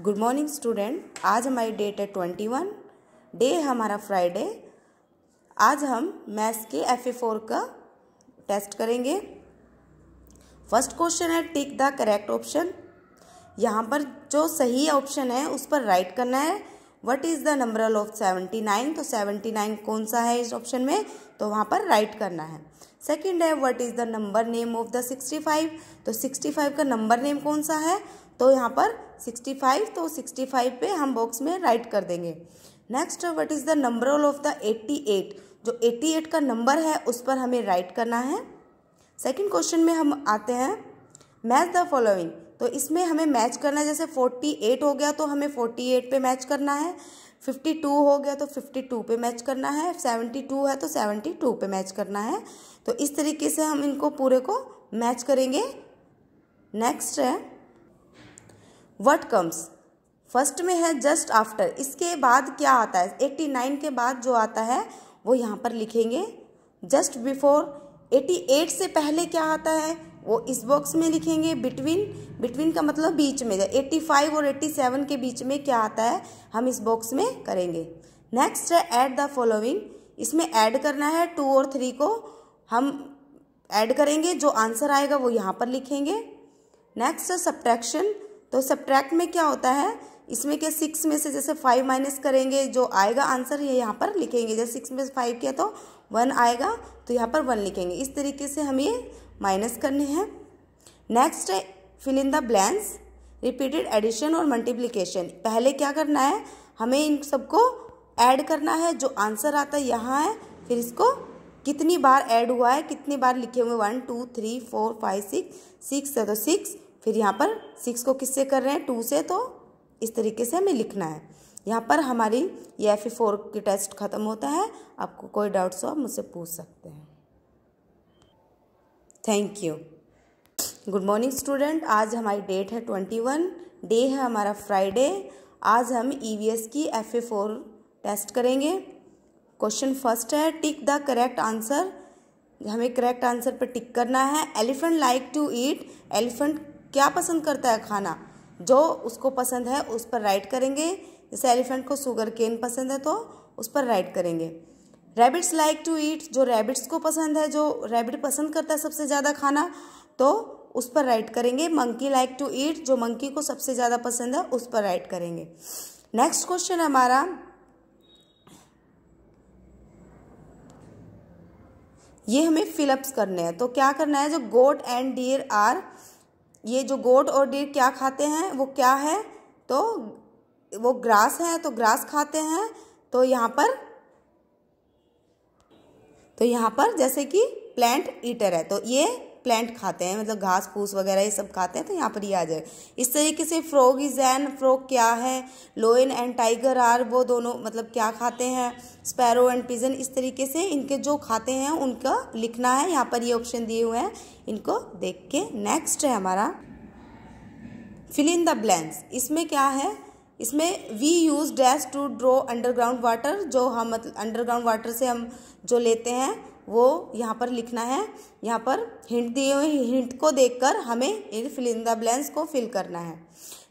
good morning student आज हमारी date है ट्वेंटी वन डे हमारा फ्राइडे आज हम मैथ्स के एफ ए फोर का टेस्ट करेंगे फर्स्ट क्वेश्चन है टिक द करेक्ट ऑप्शन यहाँ पर जो सही ऑप्शन है उस पर राइट करना है what is the number of seventy nine तो सेवेंटी नाइन कौन सा है इस ऑप्शन में तो वहाँ पर राइट करना है सेकेंड है what is the number name of the sixty five तो सिक्सटी फाइव का नंबर नेम कौन सा है तो यहाँ पर सिक्सटी फाइव तो सिक्सटी फाइव पे हम बॉक्स में राइट कर देंगे next what is the number of the eighty eight जो एट्टी एट का नंबर है उस पर हमें राइट करना है सेकंड क्वेश्चन में हम आते हैं मैच द फॉलोइंग तो इसमें हमें मैच करना है जैसे फोर्टी एट हो गया तो हमें फोर्टी एट पर मैच करना है फ़िफ्टी टू हो गया तो फिफ्टी टू पर मैच करना है सेवेंटी टू है तो सेवेंटी टू पर मैच करना है तो इस तरीके से हम इनको पूरे को मैच करेंगे नेक्स्ट है वट कम्स फर्स्ट में है जस्ट आफ्टर इसके बाद क्या आता है एट्टी नाइन के बाद जो आता है वो यहाँ पर लिखेंगे जस्ट बिफोर एटी एट से पहले क्या आता है वो इस बॉक्स में लिखेंगे बिटवीन बिटवीन का मतलब बीच में एट्टी फाइव और एट्टी सेवन के बीच में क्या आता है हम इस बॉक्स में करेंगे नेक्स्ट है ऐड द फॉलोइंग इसमें ऐड करना है टू और थ्री को हम ऐड करेंगे जो आंसर आएगा वो यहाँ पर लिखेंगे नेक्स्ट है सब्ट्रैक्शन तो सब्ट्रैक्ट में क्या होता है इसमें क्या सिक्स में से जैसे फाइव माइनस करेंगे जो आएगा आंसर ये यहाँ पर लिखेंगे जैसे सिक्स में से फाइव किया तो वन आएगा तो यहाँ पर वन लिखेंगे इस तरीके से हम ये माइनस करने हैं नेक्स्ट है fill in the blanks repeated addition और मल्टीप्लीकेशन पहले क्या करना है हमें इन सबको ऐड करना है जो आंसर आता है यहाँ है फिर इसको कितनी बार ऐड हुआ है कितनी बार लिखे हुए one two three four five six six है तो सिक्स फिर यहाँ पर सिक्स को किससे कर रहे हैं टू से तो इस तरीके से हमें लिखना है यहाँ पर हमारी ये एफ फोर e की टेस्ट ख़त्म होता है आपको कोई डाउट्स हो आप मुझसे पूछ सकते हैं thank you good morning student आज हमारी डेट है ट्वेंटी वन डे है हमारा फ्राइडे आज हम ई e की एफ फोर टेस्ट करेंगे क्वेश्चन फर्स्ट है टिक द करेक्ट आंसर हमें करेक्ट आंसर पर टिक करना है elephant like to eat elephant क्या पसंद करता है खाना जो उसको पसंद है उस पर राइट करेंगे जैसे एलिफेंट को सुगर केन पसंद है तो उस पर राइट करेंगे रैबिट्स लाइक टू ईट जो रैबिट्स को पसंद है जो रैबिट पसंद करता है सबसे ज़्यादा खाना तो उस पर राइट करेंगे मंकी लाइक टू ईट जो मंकी को सबसे ज़्यादा पसंद है उस पर राइट करेंगे नेक्स्ट क्वेश्चन हमारा ये हमें फिलअप्स करने हैं तो क्या करना है जो गोट एंड डियर आर ये जो गोट और डीर क्या खाते हैं वो क्या है तो वो ग्रास है तो ग्रास खाते हैं तो यहाँ पर तो यहाँ पर जैसे कि प्लांट ईटर है तो ये प्लांट खाते हैं मतलब घास फूस वगैरह ये सब खाते हैं तो यहाँ पर ही आ जाए इस तरीके से फ्रॉग इज एन फ्रॉग क्या है लोइन एंड टाइगर आर वो दोनों मतलब क्या खाते हैं स्पैरो एंड पिजन इस तरीके से इनके जो खाते हैं उनका लिखना है यहाँ पर ये ऑप्शन दिए हुए हैं इनको देख के नेक्स्ट है हमारा फिल इन द ब्लैंक्स इसमें क्या है इसमें we use dash to draw underground water जो हम मतलब अंडरग्राउंड वाटर से हम जो लेते हैं वो यहाँ पर लिखना है यहाँ पर हिंट दिए हुए हिंट को देखकर हमें इन फिल इन द ब्लैंक्स को फिल करना है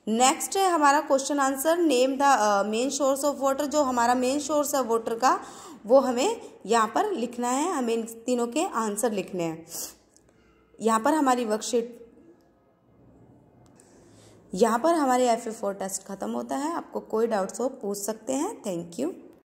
नेक्स्ट है हमारा question answer name the main source of water जो हमारा मेन सोर्स है वाटर का वो हमें यहाँ पर लिखना है हमें इन तीनों के आंसर लिखने हैं यहाँ पर हमारी वर्कशीट यहाँ पर हमारे एफ ए फोर टेस्ट खत्म होता है आपको कोई डाउट्स हो पूछ सकते हैं थैंक यू